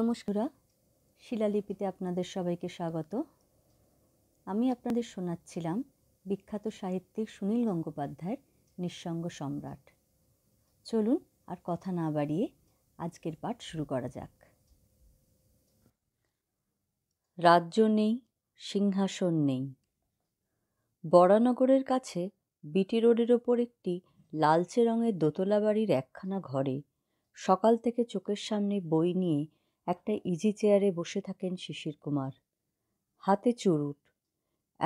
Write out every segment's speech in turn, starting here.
নমস্কার শিলালিপিতে আপনাদের সবাইকে স্বাগত আমি আপনাদের শোনাচ্ছিলাম বিখ্যাত সাহিত্যিক সুনীল গঙ্গোপাধ্যায়ের নিঃসঙ্গ সম্রাট চলুন আর কথা না বাড়িয়ে আজকের পাঠ শুরু করা যাক রাজ্য নেই সিংহাসন নেই বড়ানগরের কাছে বিটি রোডের ওপর একটি লালচে রঙের দোতলা বাড়ির একখানা ঘরে সকাল থেকে চোখের সামনে বই নিয়ে একটা ইজি চেয়ারে বসে থাকেন শিশির কুমার হাতে চুরুট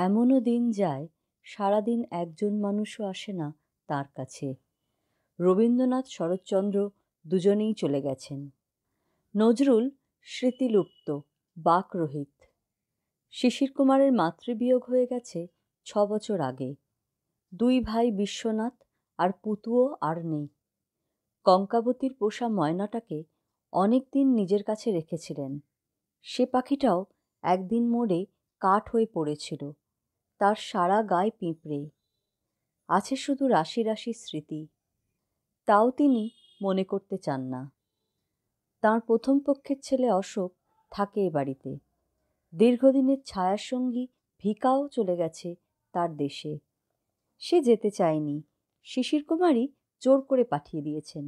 এমনও দিন যায় সারাদিন একজন মানুষও আসে না তার কাছে রবীন্দ্রনাথ শরৎচন্দ্র দুজনেই চলে গেছেন নজরুল স্মৃতিলুপ্ত বাকরোহিত শিশির কুমারের মাতৃবিয়োগ হয়ে গেছে ছ বছর আগে দুই ভাই বিশ্বনাথ আর পুতুও আর নেই কঙ্কাবতীর পোষা ময়নাটাকে অনেক দিন নিজের কাছে রেখেছিলেন সে পাখিটাও একদিন মোড়ে কাঠ হয়ে পড়েছিল তার সারা গায়ে পিঁপড়ে আছে শুধু রাশি রাশি স্মৃতি তাও তিনি মনে করতে চান না তার প্রথম পক্ষের ছেলে অশোক থাকে এ বাড়িতে দীর্ঘদিনের ছায়াসঙ্গী ভিকাও চলে গেছে তার দেশে সে যেতে চায়নি শিশির কুমারী জোর করে পাঠিয়ে দিয়েছেন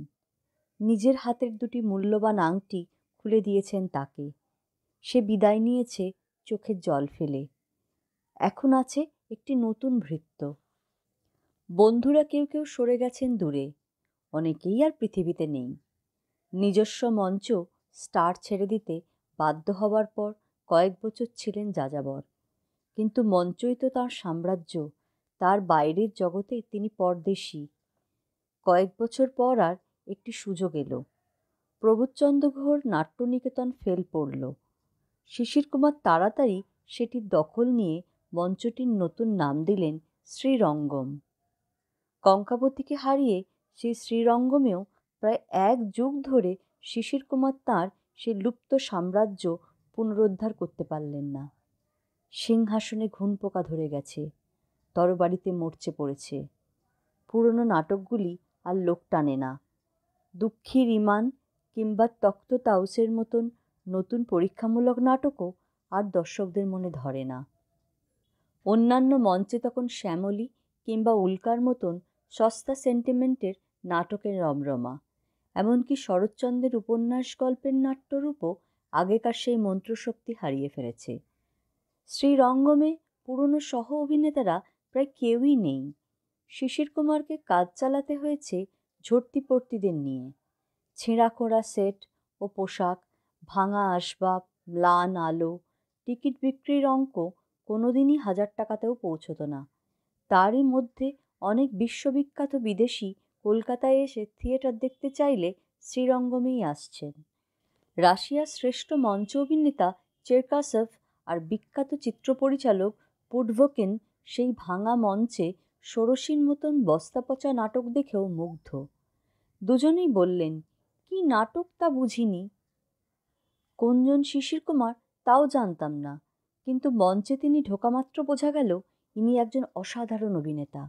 নিজের হাতের দুটি মূল্যবান আংটি খুলে দিয়েছেন তাকে সে বিদায় নিয়েছে চোখের জল ফেলে এখন আছে একটি নতুন ভৃত্য বন্ধুরা কেউ কেউ সরে গেছেন দূরে অনেকেই আর পৃথিবীতে নেই নিজস্ব মঞ্চ স্টার ছেড়ে দিতে বাধ্য হবার পর কয়েক বছর ছিলেন যাযাবর কিন্তু মঞ্চই তো তার সাম্রাজ্য তার বাইরের জগতে তিনি পরদেশী কয়েক বছর পর আর একটি সুযোগ এলো প্রবোধচন্দ্র ঘোষ নাট্যনিকেতন ফেল পড়ল শিশির কুমার তাড়াতাড়ি সেটির দখল নিয়ে মঞ্চটির নতুন নাম দিলেন শ্রীরঙ্গম কঙ্কাবতীকে হারিয়ে সেই শ্রীরঙ্গমেও প্রায় এক যুগ ধরে শিশির কুমার তাঁর সেই লুপ্ত সাম্রাজ্য পুনরুদ্ধার করতে পারলেন না সিংহাসনে ঘুন পোকা ধরে গেছে তরবাড়িতে মরচে পড়েছে পুরনো নাটকগুলি আর লোক টানে না দুঃখী রিমান কিংবা তক্ত তাউসের মতন নতুন পরীক্ষামূলক নাটকও আর দর্শকদের মনে ধরে না অন্যান্য মঞ্চে তখন শ্যামলী কিংবা উল্কার মতন সস্তা সেন্টিমেন্টের নাটকের রমরমা এমনকি শরৎচন্দ্রের উপন্যাস গল্পের নাট্যরূপও আগেকার সেই মন্ত্রশক্তি হারিয়ে ফেলেছে শ্রীরঙ্গমে পুরনো সহ অভিনেতারা প্রায় কেউই নেই শিশির কুমারকে কাজ চালাতে হয়েছে ঝর্তিপর্তিদের নিয়ে করা সেট ও পোশাক ভাঙা আসবাব ম্লান আলো টিকিট বিক্রির অঙ্ক কোনোদিনই হাজার টাকাতেও পৌঁছত না তারই মধ্যে অনেক বিশ্ববিখ্যাত বিদেশি কলকাতায় এসে থিয়েটার দেখতে চাইলে শ্রীরঙ্গমেই আসছেন রাশিয়ার শ্রেষ্ঠ মঞ্চ অভিনেতা চেরকাসভ আর বিখ্যাত চিত্র পরিচালক পুডভোকেন সেই ভাঙা মঞ্চে ষোড়শীর মতন বস্তাপচা নাটক দেখেও মুগ্ধ দুজনেই বললেন কি নাটক তা বুঝিনি কোনজন শিশির কুমার তাও জানতাম না কিন্তু মঞ্চে তিনি ঢোকামাত্র বোঝা গেল ইনি একজন অসাধারণ অভিনেতা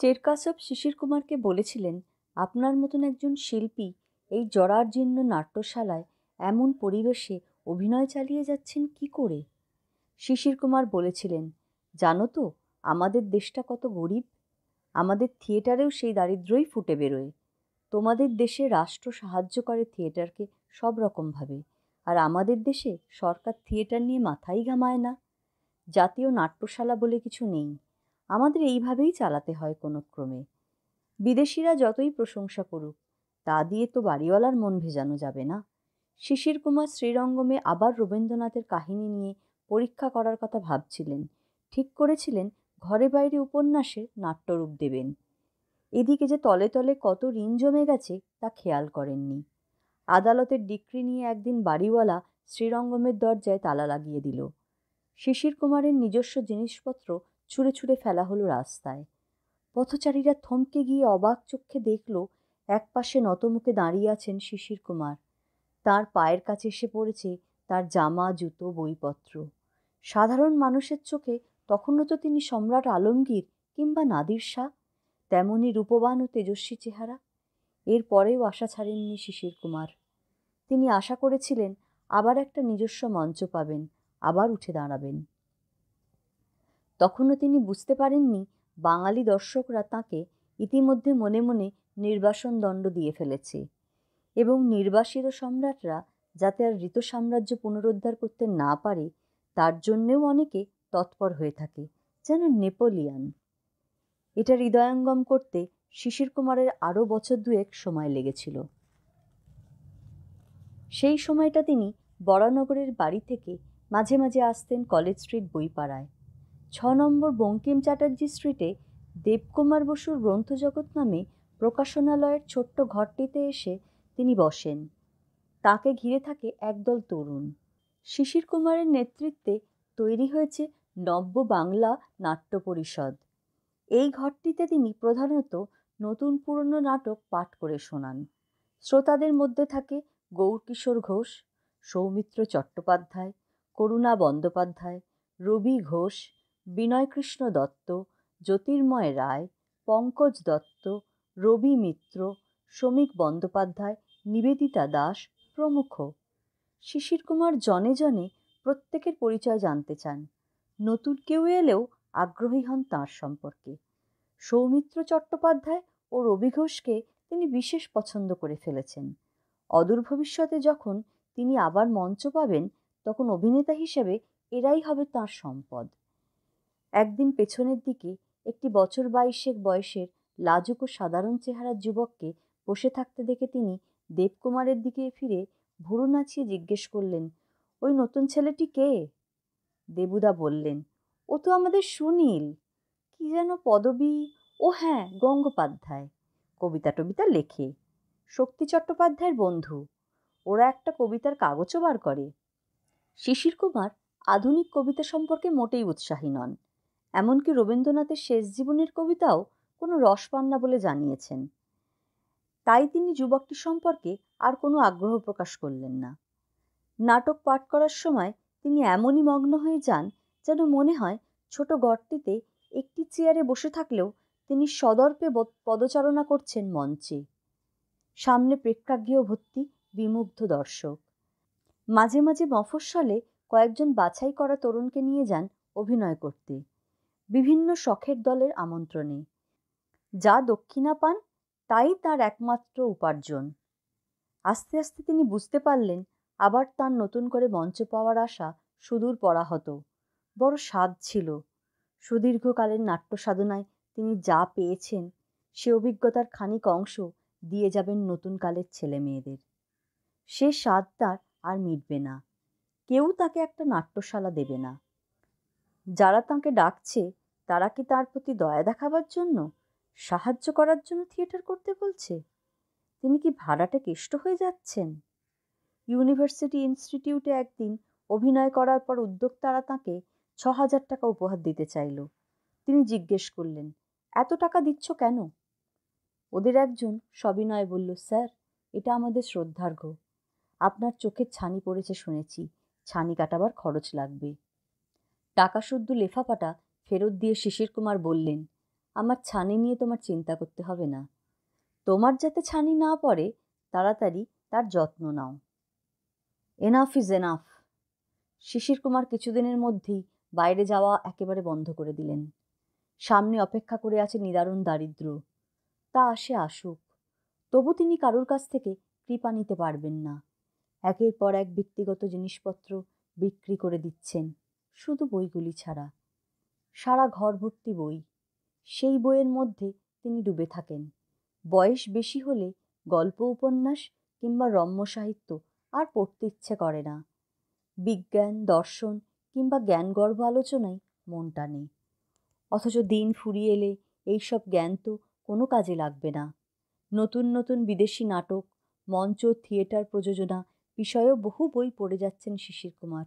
চেরকাসব শিশির কুমারকে বলেছিলেন আপনার মতন একজন শিল্পী এই জরার্জীর্ণ নাট্যশালায় এমন পরিবেশে অভিনয় চালিয়ে যাচ্ছেন কি করে শিশির কুমার বলেছিলেন জানো তো আমাদের দেশটা কত গরিব আমাদের থিয়েটারেও সেই দারিদ্রই ফুটে বেরোয় তোমাদের দেশে রাষ্ট্র সাহায্য করে থিয়েটারকে সব রকমভাবে আর আমাদের দেশে সরকার থিয়েটার নিয়ে মাথাই ঘামায় না জাতীয় নাট্যশালা বলে কিছু নেই আমাদের এইভাবেই চালাতে হয় কোনো ক্রমে বিদেশিরা যতই প্রশংসা করুক তা দিয়ে তো বাড়িওয়ালার মন ভেজানো যাবে না শিশির কুমার শ্রীরঙ্গমে আবার রবীন্দ্রনাথের কাহিনী নিয়ে পরীক্ষা করার কথা ভাবছিলেন ঠিক করেছিলেন ঘরে বাইরে উপন্যাসে নাট্যরূপ দেবেন এদিকে যে তলে তলে কত ঋণ জমে গেছে তা খেয়াল করেননি আদালতের ডিক্রি নিয়ে একদিন বাড়িওয়ালা শ্রীরঙ্গমের দরজায় তালা লাগিয়ে দিল শিশির কুমারের নিজস্ব জিনিসপত্র ছুঁড়ে ছুঁড়ে ফেলা হলো রাস্তায় পথচারীরা থমকে গিয়ে অবাক চক্ষে দেখল এক পাশে নতমুখে দাঁড়িয়ে আছেন শিশির কুমার তার পায়ের কাছে এসে পড়েছে তার জামা জুতো বইপত্র সাধারণ মানুষের চোখে তখনও তো তিনি সম্রাট আলমগীর কিংবা নাদির শাহ তেমনই রূপবান ও তেজস্বী চেহারা এর পরেও আশা ছাড়েননি শিশির কুমার তিনি আশা করেছিলেন আবার একটা নিজস্ব মঞ্চ পাবেন আবার উঠে দাঁড়াবেন তখনও তিনি বুঝতে পারেননি বাঙালি দর্শকরা তাকে ইতিমধ্যে মনে মনে নির্বাসন দণ্ড দিয়ে ফেলেছে এবং নির্বাসিত সম্রাটরা যাতে আর ঋত সাম্রাজ্য পুনরুদ্ধার করতে না পারে তার জন্যেও অনেকে তৎপর হয়ে থাকে যেন নেপোলিয়ান এটা হৃদয়ঙ্গম করতে শিশির কুমারের আরও বছর দুয়েক সময় লেগেছিল সেই সময়টা তিনি বরানগরের বাড়ি থেকে মাঝে মাঝে আসতেন কলেজ স্ট্রিট বইপাড়ায় ছ নম্বর বঙ্কিম চ্যাটার্জি স্ট্রিটে দেবকুমার বসুর গ্রন্থজগৎ নামে প্রকাশনালয়ের ছোট্ট ঘরটিতে এসে তিনি বসেন তাকে ঘিরে থাকে একদল তরুণ শিশির কুমারের নেতৃত্বে তৈরি হয়েছে নব্য বাংলা নাট্য পরিষদ এই ঘরটিতে তিনি প্রধানত নতুন পুরনো নাটক পাঠ করে শোনান শ্রোতাদের মধ্যে থাকে গৌরকিশোর ঘোষ সৌমিত্র চট্টোপাধ্যায় করুণা বন্দ্যোপাধ্যায় রবি ঘোষ বিনয়কৃষ্ণ দত্ত জ্যোতির্ময় রায় পঙ্কজ দত্ত রবি মিত্র শ্রমিক বন্দ্যোপাধ্যায় নিবেদিতা দাস প্রমুখ শিশির কুমার জনে জনে প্রত্যেকের পরিচয় জানতে চান নতুন কেউ এলেও আগ্রহী হন তাঁর সম্পর্কে সৌমিত্র চট্টোপাধ্যায় ও রবি ঘোষকে তিনি বিশেষ পছন্দ করে ফেলেছেন অদূর ভবিষ্যতে যখন তিনি আবার মঞ্চ পাবেন তখন অভিনেতা হিসেবে এরাই হবে তার সম্পদ একদিন পেছনের দিকে একটি বছর বাইশের বয়সের লাজুক ও সাধারণ চেহারার যুবককে বসে থাকতে দেখে তিনি দেবকুমারের দিকে ফিরে ভুরু নাচিয়ে জিজ্ঞেস করলেন ওই নতুন ছেলেটি কে দেবুদা বললেন ও তো আমাদের সুনীল কি যেন পদবী ও হ্যাঁ গঙ্গোপাধ্যায় কবিতা টবিতা লেখে শক্তি চট্টোপাধ্যায়ের বন্ধু ওরা একটা কবিতার কাগজও বার করে শিশির কুমার আধুনিক কবিতা সম্পর্কে মোটেই উৎসাহী নন এমনকি রবীন্দ্রনাথের শেষ জীবনের কবিতাও কোনো রস পান না বলে জানিয়েছেন তাই তিনি যুবকটি সম্পর্কে আর কোনো আগ্রহ প্রকাশ করলেন না নাটক পাঠ করার সময় তিনি এমনই মগ্ন হয়ে যান যেন মনে হয় ছোট গড়টিতে একটি চেয়ারে বসে থাকলেও তিনি সদর্পে পদচারণা করছেন মঞ্চে সামনে প্রেক্ষাগৃহ ভর্তি বিমুগ্ধ দর্শক মাঝে মাঝে মফস্বলে কয়েকজন বাছাই করা তরুণকে নিয়ে যান অভিনয় করতে বিভিন্ন শখের দলের আমন্ত্রণে যা দক্ষিণা পান তাই তার একমাত্র উপার্জন আস্তে আস্তে তিনি বুঝতে পারলেন আবার তার নতুন করে মঞ্চ পাওয়ার আশা সুদূর পড়া হতো বড় স্বাদ ছিল সুদীর্ঘকালের নাট্য সাধনায় তিনি যা পেয়েছেন সে অভিজ্ঞতার খানিক অংশ দিয়ে যাবেন নতুন কালের ছেলে মেয়েদের সে স্বাদ তার আর মিটবে না কেউ তাকে একটা নাট্যশালা দেবে না যারা তাঁকে ডাকছে তারা কি তার প্রতি দয়া দেখাবার জন্য সাহায্য করার জন্য থিয়েটার করতে বলছে তিনি কি ভাড়াটা কেষ্ট হয়ে যাচ্ছেন ইউনিভার্সিটি ইনস্টিটিউটে একদিন অভিনয় করার পর উদ্যোক্তারা তাঁকে ছ হাজার টাকা উপহার দিতে চাইল তিনি জিজ্ঞেস করলেন এত টাকা দিচ্ছ কেন ওদের একজন সবিনয় বলল স্যার এটা আমাদের শ্রদ্ধার্ঘ আপনার চোখে ছানি পড়েছে শুনেছি ছানি কাটাবার খরচ লাগবে টাকা শুদ্ধ লেফাফাটা ফেরত দিয়ে শিশির কুমার বললেন আমার ছানি নিয়ে তোমার চিন্তা করতে হবে না তোমার যাতে ছানি না পড়ে তাড়াতাড়ি তার যত্ন নাও enough is enough Shishir Kumar কিছুদিনের মধ্যেই বাইরে যাওয়া একেবারে বন্ধ করে দিলেন সামনে অপেক্ষা করে আছে নিদারুণ দারিদ্র তা আসে আসুক তবু তিনি কারোর কাছ থেকে কৃপা নিতে পারবেন না একের পর এক ব্যক্তিগত জিনিসপত্র বিক্রি করে দিচ্ছেন শুধু বইগুলি ছাড়া সারা ঘর ভর্তি বই সেই বইয়ের মধ্যে তিনি ডুবে থাকেন বয়স বেশি হলে গল্প উপন্যাস কিংবা রম্য সাহিত্য আর পড়তে ইচ্ছে করে না বিজ্ঞান দর্শন কিংবা জ্ঞানগর্ভ আলোচনায় মনটা নেই অথচ দিন ফুরিয়ে এলে এইসব জ্ঞান তো কোনো কাজে লাগবে না নতুন নতুন বিদেশি নাটক মঞ্চ থিয়েটার প্রযোজনা বিষয়েও বহু বই পড়ে যাচ্ছেন শিশির কুমার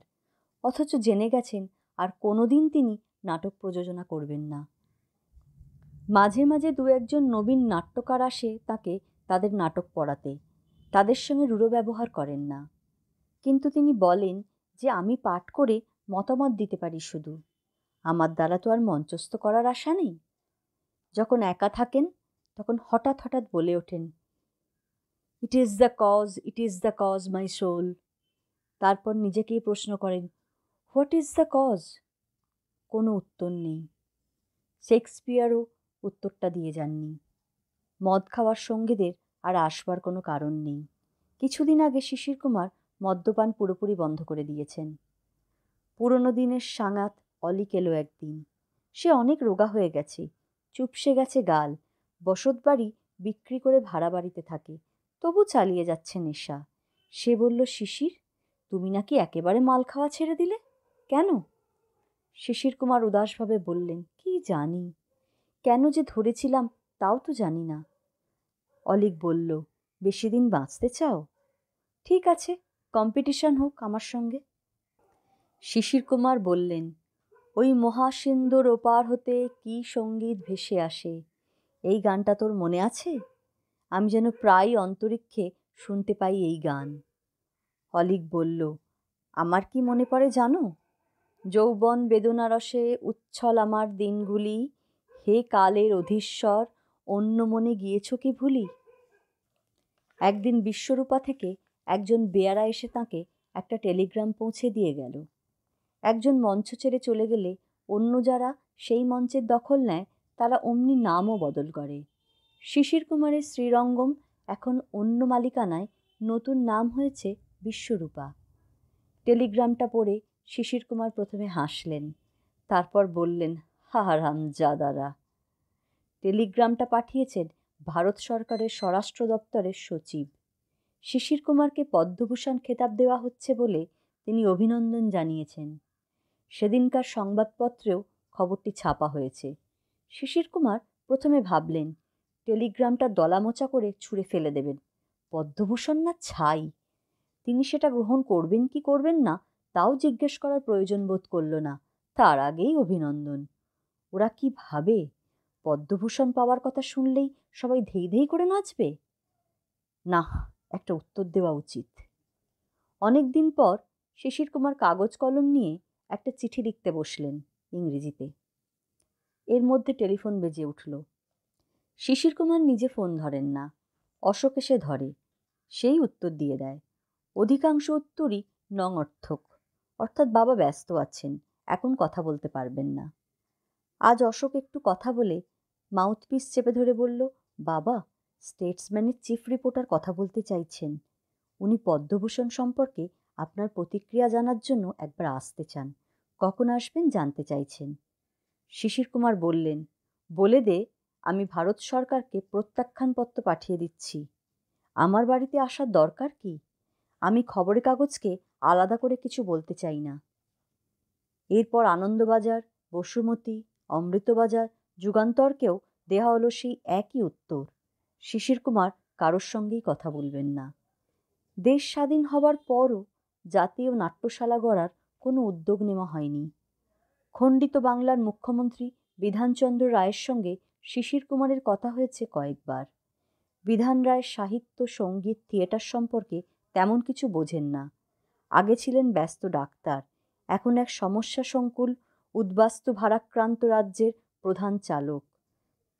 অথচ জেনে গেছেন আর কোনোদিন তিনি নাটক প্রযোজনা করবেন না মাঝে মাঝে দু একজন নবীন নাট্যকার আসে তাকে তাদের নাটক পড়াতে তাদের সঙ্গে রূঢ় ব্যবহার করেন না কিন্তু তিনি বলেন যে আমি পাঠ করে মতামত দিতে পারি শুধু আমার দ্বারা তো আর মঞ্চস্থ করার আশা নেই যখন একা থাকেন তখন হঠাৎ হঠাৎ বলে ওঠেন it is the cause it is the cause my soul তারপর নিজেকেই প্রশ্ন করেন হোয়াট ইজ দ্য কজ কোনো উত্তর নেই শেক্সপিয়ারও উত্তরটা দিয়ে যাননি মদ খাওয়ার সঙ্গীদের আর আসবার কোনো কারণ নেই কিছুদিন আগে শিশির কুমার মদ্যপান পুরোপুরি বন্ধ করে দিয়েছেন পুরনো দিনের সাঙাত অলিক এলো একদিন সে অনেক রোগা হয়ে গেছে চুপসে গেছে গাল বসত বাড়ি বিক্রি করে ভাড়া বাড়িতে থাকে তবু চালিয়ে যাচ্ছে নেশা সে বলল শিশির তুমি নাকি একেবারে মাল খাওয়া ছেড়ে দিলে কেন শিশির কুমার উদাসভাবে বললেন কি জানি কেন যে ধরেছিলাম তাও তো জানি না অলিক বলল বেশি দিন বাঁচতে চাও ঠিক আছে কম্পিটিশন হোক আমার সঙ্গে শিশির কুমার বললেন ওই মহাসিন্দর ওপার হতে কি সঙ্গীত ভেসে আসে এই গানটা তোর মনে আছে আমি যেন প্রায় অন্তরিক্ষে শুনতে পাই এই গান অলিক বলল আমার কি মনে পড়ে জানো যৌবন বেদনারসে উচ্ছল আমার দিনগুলি হে কালের অধীশ্বর অন্য মনে গিয়েছ কি ভুলি একদিন বিশ্বরূপা থেকে একজন বেয়ারা এসে তাকে একটা টেলিগ্রাম পৌঁছে দিয়ে গেল একজন মঞ্চ ছেড়ে চলে গেলে অন্য যারা সেই মঞ্চের দখল নেয় তারা অমনি নামও বদল করে শিশির কুমারের শ্রীরঙ্গম এখন অন্য মালিকানায় নতুন নাম হয়েছে বিশ্বরূপা টেলিগ্রামটা পড়ে শিশির কুমার প্রথমে হাসলেন তারপর বললেন হারাম জাদারা টেলিগ্রামটা পাঠিয়েছেন ভারত সরকারের স্বরাষ্ট্র দপ্তরের সচিব শিশির কুমারকে পদ্মভূষণ খেতাব দেওয়া হচ্ছে বলে তিনি অভিনন্দন জানিয়েছেন সেদিনকার সংবাদপত্রেও খবরটি ছাপা হয়েছে শিশির কুমার প্রথমে ভাবলেন টেলিগ্রামটা দলামোচা করে ছুঁড়ে ফেলে দেবেন পদ্মভূষণ না ছাই তিনি সেটা গ্রহণ করবেন কি করবেন না তাও জিজ্ঞেস করার প্রয়োজন বোধ করল না তার আগেই অভিনন্দন ওরা কি ভাবে পদ্মভূষণ পাওয়ার কথা শুনলেই সবাই ধেই ধেই করে নাচবে না একটা উত্তর দেওয়া উচিত অনেক দিন পর শিশির কুমার কাগজ কলম নিয়ে একটা চিঠি লিখতে বসলেন ইংরেজিতে এর মধ্যে টেলিফোন বেজে উঠল শিশির কুমার নিজে ফোন ধরেন না অশোক এসে ধরে সেই উত্তর দিয়ে দেয় অধিকাংশ উত্তরই নং অর্থক অর্থাৎ বাবা ব্যস্ত আছেন এখন কথা বলতে পারবেন না আজ অশোক একটু কথা বলে মাউথপিস চেপে ধরে বলল বাবা স্টেটসম্যানের চিফ রিপোর্টার কথা বলতে চাইছেন উনি পদ্মভূষণ সম্পর্কে আপনার প্রতিক্রিয়া জানার জন্য একবার আসতে চান কখন আসবেন জানতে চাইছেন শিশির কুমার বললেন বলে দে আমি ভারত সরকারকে প্রত্যাখ্যানপত্র পাঠিয়ে দিচ্ছি আমার বাড়িতে আসার দরকার কি আমি খবরের কাগজকে আলাদা করে কিছু বলতে চাই না এরপর আনন্দবাজার বসুমতী অমৃতবাজার যুগান্তরকেও দেহা হলো সেই একই উত্তর শিশির কুমার কারোর সঙ্গেই কথা বলবেন না দেশ স্বাধীন হবার পরও জাতীয় নাট্যশালা গড়ার কোনো উদ্যোগ নেওয়া হয়নি খণ্ডিত বাংলার মুখ্যমন্ত্রী বিধানচন্দ্র রায়ের সঙ্গে শিশির কুমারের কথা হয়েছে কয়েকবার বিধান রায় সাহিত্য সঙ্গীত থিয়েটার সম্পর্কে তেমন কিছু বোঝেন না আগে ছিলেন ব্যস্ত ডাক্তার এখন এক সমস্যা সংকুল উদ্বাস্তু ভারাক্রান্ত রাজ্যের প্রধান চালক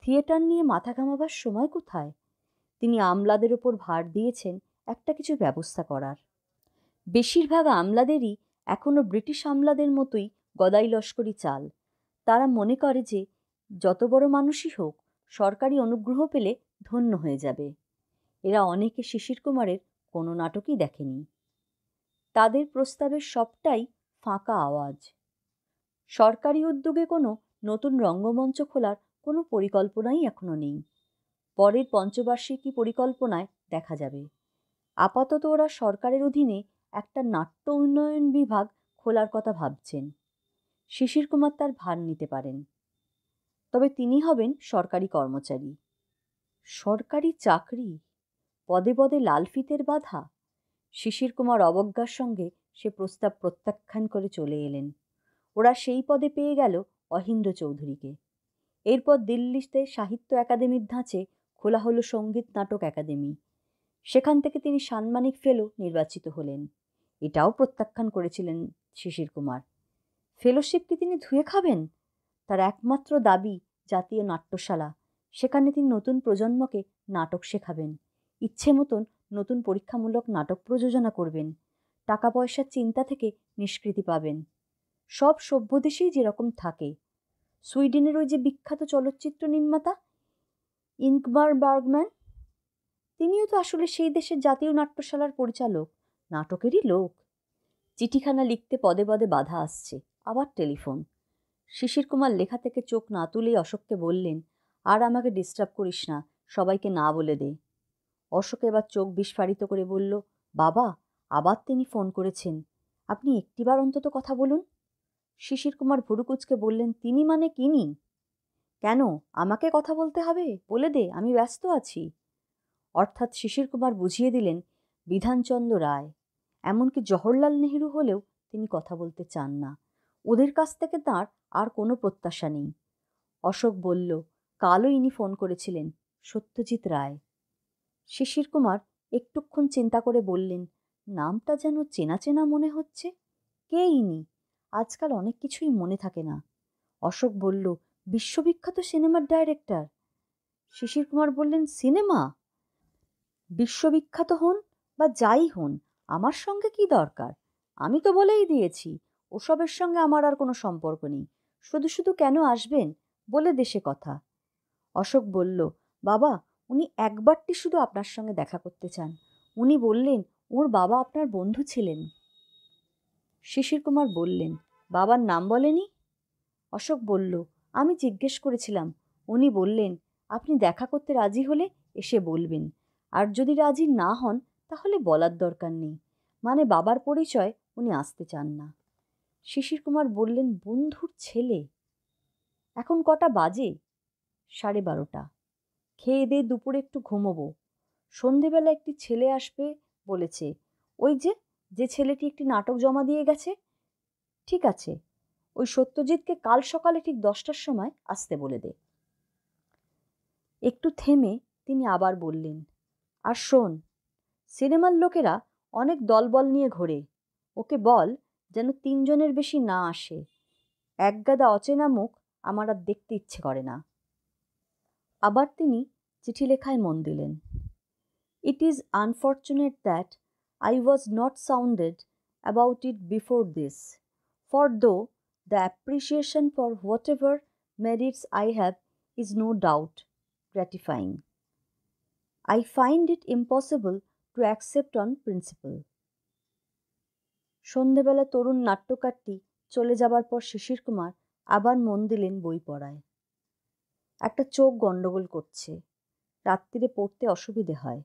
থিয়েটার নিয়ে মাথা ঘামাবার সময় কোথায় তিনি আমলাদের ওপর ভার দিয়েছেন একটা কিছু ব্যবস্থা করার বেশিরভাগ আমলাদেরই এখনও ব্রিটিশ আমলাদের মতোই গদাই লস্করি চাল তারা মনে করে যে যত বড় মানুষই হোক সরকারি অনুগ্রহ পেলে ধন্য হয়ে যাবে এরা অনেকে শিশির কুমারের কোনো নাটকই দেখেনি তাদের প্রস্তাবের সবটাই ফাঁকা আওয়াজ সরকারি উদ্যোগে কোনো নতুন রঙ্গমঞ্চ খোলার কোনো পরিকল্পনাই এখনও নেই পরের পঞ্চবার্ষিকী পরিকল্পনায় দেখা যাবে আপাতত ওরা সরকারের অধীনে একটা নাট্য উন্নয়ন বিভাগ খোলার কথা ভাবছেন শিশির কুমার তার ভার নিতে পারেন তবে তিনি হবেন সরকারি কর্মচারী সরকারি চাকরি পদে পদে লালফিতের বাধা শিশির কুমার অবজ্ঞার সঙ্গে সে প্রস্তাব প্রত্যাখ্যান করে চলে এলেন ওরা সেই পদে পেয়ে গেল অহিন্দ্র চৌধুরীকে এরপর দিল্লিতে সাহিত্য একাডেমির ধাঁচে খোলা হলো সঙ্গীত নাটক একাডেমি সেখান থেকে তিনি সাম্মানিক ফেলো নির্বাচিত হলেন এটাও প্রত্যাখ্যান করেছিলেন শিশির কুমার ফেলোশিপ কি তিনি ধুয়ে খাবেন তার একমাত্র দাবি জাতীয় নাট্যশালা সেখানে তিনি নতুন প্রজন্মকে নাটক শেখাবেন ইচ্ছে মতন নতুন পরীক্ষামূলক নাটক প্রযোজনা করবেন টাকা পয়সার চিন্তা থেকে নিষ্কৃতি পাবেন সব সভ্য দেশেই যেরকম থাকে সুইডেনের ওই যে বিখ্যাত চলচ্চিত্র নির্মাতা ইনকমার বার্গম্যান তিনিও তো আসলে সেই দেশের জাতীয় নাট্যশালার পরিচালক নাটকেরই লোক চিঠিখানা লিখতে পদে পদে বাধা আসছে আবার টেলিফোন শিশির কুমার লেখা থেকে চোখ না তুলেই অশোককে বললেন আর আমাকে ডিস্টার্ব করিস না সবাইকে না বলে দে অশোক এবার চোখ বিস্ফারিত করে বলল বাবা আবার তিনি ফোন করেছেন আপনি একটিবার অন্তত কথা বলুন শিশির কুমার ভুরুকুচকে বললেন তিনি মানে কিনি কেন আমাকে কথা বলতে হবে বলে দে আমি ব্যস্ত আছি অর্থাৎ শিশির কুমার বুঝিয়ে দিলেন বিধানচন্দ্র রায় এমনকি জওহরলাল নেহরু হলেও তিনি কথা বলতে চান না ওদের কাছ থেকে তার আর কোনো প্রত্যাশা নেই অশোক বলল কালও ইনি ফোন করেছিলেন সত্যজিৎ রায় শিশির কুমার একটুক্ষণ চিন্তা করে বললেন নামটা যেন চেনা চেনা মনে হচ্ছে কে ইনি আজকাল অনেক কিছুই মনে থাকে না অশোক বলল বিশ্ববিখ্যাত সিনেমার ডাইরেক্টর শিশির কুমার বললেন সিনেমা বিশ্ববিখ্যাত হন বা যাই হন আমার সঙ্গে কি দরকার আমি তো বলেই দিয়েছি ওসবের সঙ্গে আমার আর কোনো সম্পর্ক নেই শুধু শুধু কেন আসবেন বলে দেশে কথা অশোক বলল বাবা উনি একবারটি শুধু আপনার সঙ্গে দেখা করতে চান উনি বললেন ওর বাবা আপনার বন্ধু ছিলেন শিশির কুমার বললেন বাবার নাম বলেনি অশোক বলল আমি জিজ্ঞেস করেছিলাম উনি বললেন আপনি দেখা করতে রাজি হলে এসে বলবেন আর যদি রাজি না হন তাহলে বলার দরকার নেই মানে বাবার পরিচয় উনি আসতে চান না শিশির কুমার বললেন বন্ধুর ছেলে এখন কটা বাজে সাড়ে বারোটা খেয়ে দিয়ে দুপুরে একটু ঘুমবো সন্ধেবেলা একটি ছেলে আসবে বলেছে ওই যে যে ছেলেটি একটি নাটক জমা দিয়ে গেছে ঠিক আছে ওই সত্যজিৎকে কাল সকালে ঠিক দশটার সময় আসতে বলে দে একটু থেমে তিনি আবার বললেন আর শোন সিনেমার লোকেরা অনেক দলবল নিয়ে ঘোরে ওকে বল যেন তিনজনের বেশি না আসে একগাদা অচেনা মুখ আমার আর দেখতে ইচ্ছে করে না আবার তিনি চিঠি লেখায় মন দিলেন it is unfortunate that I was not sounded about it before this, for though the appreciation for whatever merits I have is no doubt gratifying, I find it impossible to accept on principle. সন্ধেবেলা তরুণ নাট্যকারটি চলে যাবার পর শিশির কুমার আবার মন দিলেন বই পড়ায় একটা চোখ গণ্ডগোল করছে রাত্রিরে পড়তে অসুবিধে হয়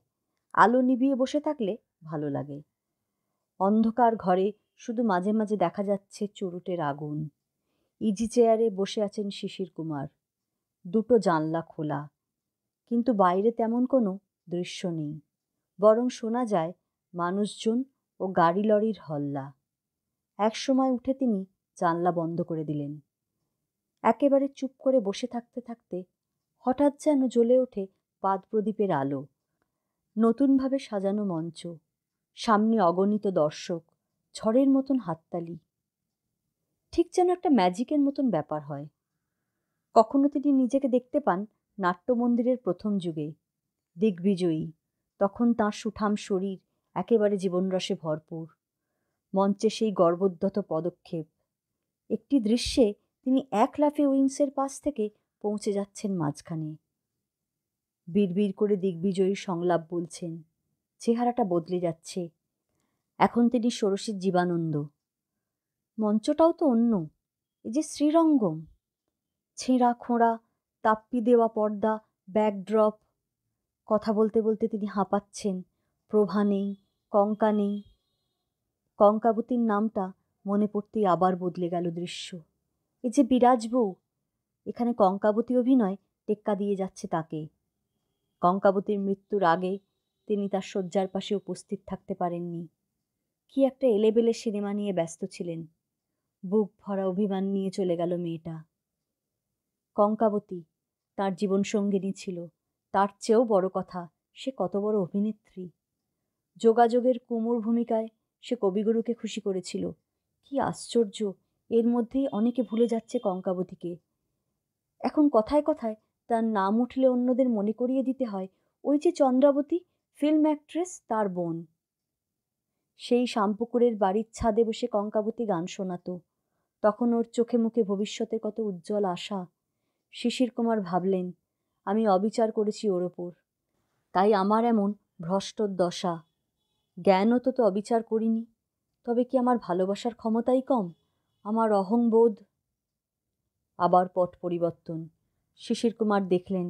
আলো নিবিয়ে বসে থাকলে ভালো লাগে অন্ধকার ঘরে শুধু মাঝে মাঝে দেখা যাচ্ছে চুরুটের আগুন ইজি চেয়ারে বসে আছেন শিশির কুমার দুটো জানলা খোলা কিন্তু বাইরে তেমন কোনো দৃশ্য নেই বরং শোনা যায় মানুষজন ও গাড়ি লরির হল্লা একসময় উঠে তিনি জানলা বন্ধ করে দিলেন একেবারে চুপ করে বসে থাকতে থাকতে হঠাৎ যেন জ্বলে ওঠে পাদ প্রদীপের আলো নতুনভাবে সাজানো মঞ্চ সামনে অগণিত দর্শক ঝড়ের মতন হাততালি ঠিক যেন একটা ম্যাজিকের মতন ব্যাপার হয় কখনো তিনি নিজেকে দেখতে পান নাট্যমন্দিরের প্রথম যুগে দিগ্বিজয়ী তখন তাঁর সুঠাম শরীর একেবারে জীবনরসে ভরপুর মঞ্চে সেই গর্বোদ্ধত পদক্ষেপ একটি দৃশ্যে তিনি এক লাফে উইংসের পাশ থেকে পৌঁছে যাচ্ছেন মাঝখানে বিড়বিড় করে দিগ্বিজয়ী সংলাপ বলছেন চেহারাটা বদলে যাচ্ছে এখন তিনি ষোড়শীর জীবানন্দ মঞ্চটাও তো অন্য এই যে শ্রীরঙ্গম ছেঁড়া খোঁড়া তাপ্পি দেওয়া পর্দা ব্যাকড্রপ কথা বলতে বলতে তিনি হাঁপাচ্ছেন প্রভা নেই কঙ্কা নেই কঙ্কাবতীর নামটা মনে পড়তেই আবার বদলে গেল দৃশ্য এ যে বিরাজ বউ এখানে কঙ্কাবতী অভিনয় টেক্কা দিয়ে যাচ্ছে তাকে কঙ্কাবতীর মৃত্যুর আগে তিনি তার শয্যার পাশে উপস্থিত থাকতে পারেননি কি একটা এলেবেলে সিনেমা নিয়ে ব্যস্ত ছিলেন বুক ভরা অভিমান নিয়ে চলে গেল মেয়েটা কঙ্কাবতী তার জীবন সঙ্গিনী ছিল তার চেয়েও বড় কথা সে কত বড় অভিনেত্রী যোগাযোগের কুমুর ভূমিকায় সে কবিগুরুকে খুশি করেছিল কি আশ্চর্য এর মধ্যেই অনেকে ভুলে যাচ্ছে কঙ্কাবতীকে এখন কথায় কথায় তার নাম উঠলে অন্যদের মনে করিয়ে দিতে হয় ওই যে চন্দ্রাবতী ফিল্ম অ্যাক্ট্রেস তার বোন সেই শামপুকুরের বাড়ির ছাদে বসে কঙ্কাবতী গান শোনাত তখন ওর চোখে মুখে ভবিষ্যতে কত উজ্জ্বল আশা শিশির কুমার ভাবলেন আমি অবিচার করেছি ওর ওপর তাই আমার এমন ভ্রষ্টর দশা জ্ঞানও তো তো অবিচার করিনি তবে কি আমার ভালোবাসার ক্ষমতাই কম আমার অহংবোধ আবার পট পরিবর্তন শিশির কুমার দেখলেন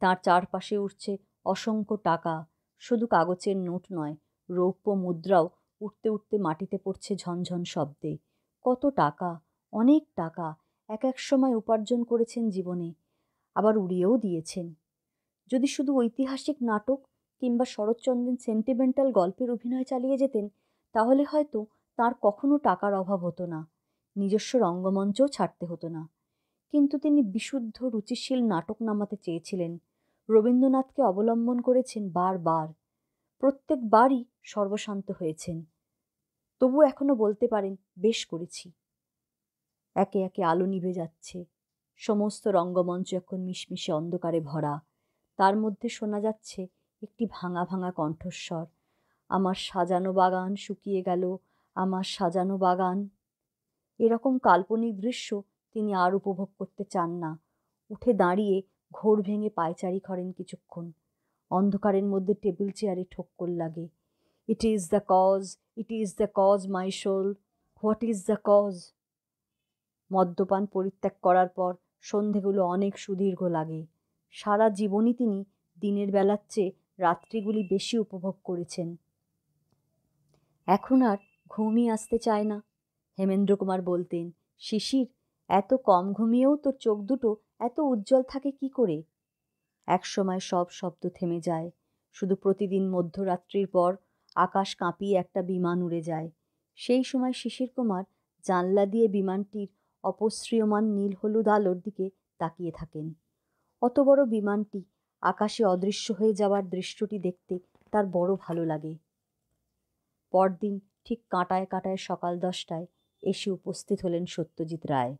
তার চারপাশে উঠছে অসংখ্য টাকা শুধু কাগজের নোট নয় রৌপ্য মুদ্রাও উঠতে উঠতে মাটিতে পড়ছে ঝনঝন শব্দে কত টাকা অনেক টাকা এক এক সময় উপার্জন করেছেন জীবনে আবার উড়িয়েও দিয়েছেন যদি শুধু ঐতিহাসিক নাটক কিংবা শরৎচন্দ্রের সেন্টিমেন্টাল গল্পের অভিনয় চালিয়ে যেতেন তাহলে হয়তো তার কখনো টাকার অভাব হতো না নিজস্ব রঙ্গমঞ্চও ছাড়তে হতো না কিন্তু তিনি বিশুদ্ধ রুচিশীল নাটক নামাতে চেয়েছিলেন রবীন্দ্রনাথকে অবলম্বন করেছেন বারবার প্রত্যেকবারই সর্বশান্ত হয়েছেন তবু এখনও বলতে পারেন বেশ করেছি একে একে আলো নিভে যাচ্ছে সমস্ত রঙ্গমঞ্চ এখন মিশমিশে অন্ধকারে ভরা তার মধ্যে শোনা যাচ্ছে একটি ভাঙা ভাঙা কণ্ঠস্বর আমার সাজানো বাগান শুকিয়ে গেল আমার সাজানো বাগান এরকম কাল্পনিক দৃশ্য তিনি আর উপভোগ করতে চান না উঠে দাঁড়িয়ে ঘোর ভেঙে পায়চারি করেন কিছুক্ষণ অন্ধকারের মধ্যে টেবিল চেয়ারে ঠোক্কর লাগে it is the cause it is the cause my soul what is the cause মদ্যপান পরিত্যাগ করার পর সন্ধেগুলো অনেক সুদীর্ঘ লাগে সারা জীবনই তিনি দিনের বেলার চেয়ে রাত্রিগুলি বেশি উপভোগ করেছেন এখন আর ঘুমই আসতে চায় না হেমেন্দ্র কুমার বলতেন শিশির এত কম ঘুমিয়েও তোর চোখ দুটো এত উজ্জ্বল থাকে কি করে একসময় সব শব্দ থেমে যায় শুধু প্রতিদিন মধ্যরাত্রির পর আকাশ কাঁপিয়ে একটা বিমান উড়ে যায় সেই সময় শিশির কুমার জানলা দিয়ে বিমানটির অপশ্রিয়মান নীল হলুদ আলোর দিকে তাকিয়ে থাকেন অত বড় বিমানটি আকাশে অদৃশ্য হয়ে যাওয়ার দৃশ্যটি দেখতে তার বড় ভালো লাগে পরদিন ঠিক কাঁটায় কাঁটায় সকাল দশটায় এসে উপস্থিত হলেন সত্যজিৎ রায়